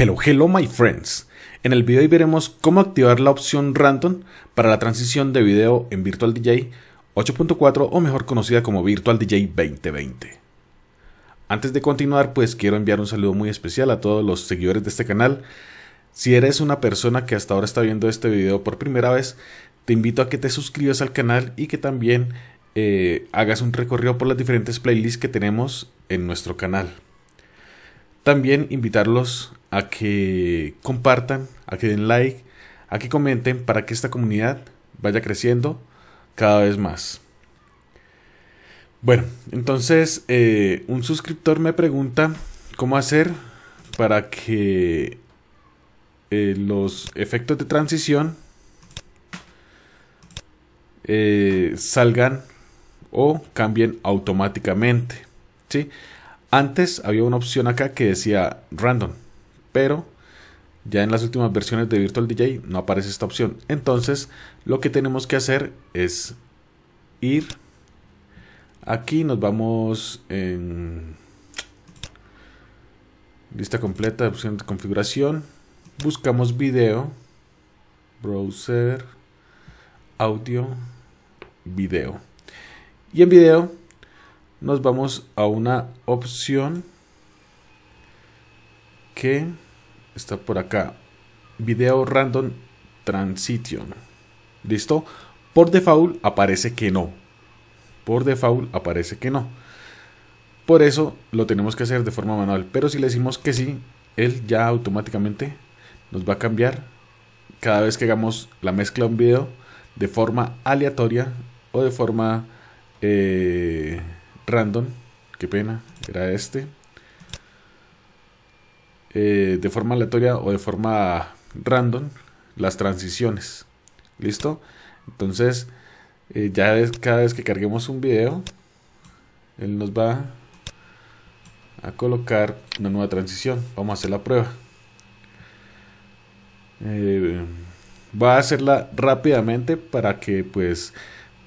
Hello, hello my friends. En el video hoy veremos cómo activar la opción Random para la transición de video en Virtual DJ 8.4 o mejor conocida como Virtual DJ 2020. Antes de continuar, pues quiero enviar un saludo muy especial a todos los seguidores de este canal. Si eres una persona que hasta ahora está viendo este video por primera vez, te invito a que te suscribas al canal y que también eh, hagas un recorrido por las diferentes playlists que tenemos en nuestro canal. También invitarlos a que compartan, a que den like, a que comenten para que esta comunidad vaya creciendo cada vez más. Bueno, entonces eh, un suscriptor me pregunta cómo hacer para que eh, los efectos de transición eh, salgan o cambien automáticamente. ¿sí? Antes había una opción acá que decía random pero ya en las últimas versiones de Virtual DJ no aparece esta opción. Entonces lo que tenemos que hacer es ir aquí, nos vamos en lista completa, opción de configuración, buscamos video, browser, audio, video. Y en video nos vamos a una opción que Está por acá. Video Random Transition. ¿Listo? Por default aparece que no. Por default aparece que no. Por eso lo tenemos que hacer de forma manual. Pero si le decimos que sí, él ya automáticamente nos va a cambiar cada vez que hagamos la mezcla de un video de forma aleatoria o de forma eh, random. Qué pena, era este. Eh, de forma aleatoria o de forma random las transiciones. ¿Listo? Entonces, eh, ya es, cada vez que carguemos un video, él nos va a colocar una nueva transición. Vamos a hacer la prueba. Eh, va a hacerla rápidamente para que, pues,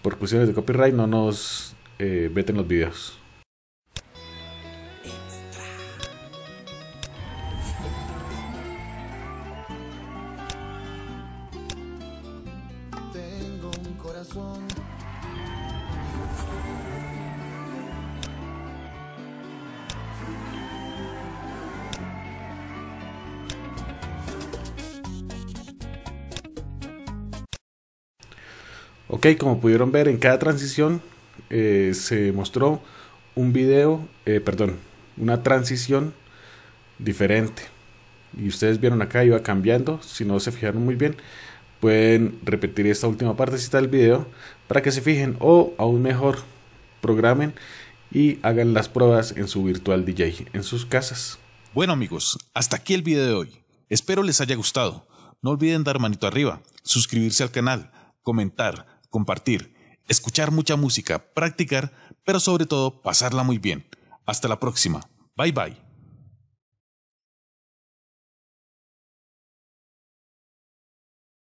por cuestiones de copyright no nos veten los videos. Ok, como pudieron ver, en cada transición eh, se mostró un video, eh, perdón, una transición diferente. Y ustedes vieron acá, iba cambiando, si no se fijaron muy bien, pueden repetir esta última partecita del video para que se fijen o aún mejor programen y hagan las pruebas en su virtual DJ en sus casas. Bueno amigos, hasta aquí el video de hoy. Espero les haya gustado. No olviden dar manito arriba, suscribirse al canal, comentar, compartir, escuchar mucha música, practicar, pero sobre todo pasarla muy bien. Hasta la próxima. Bye bye.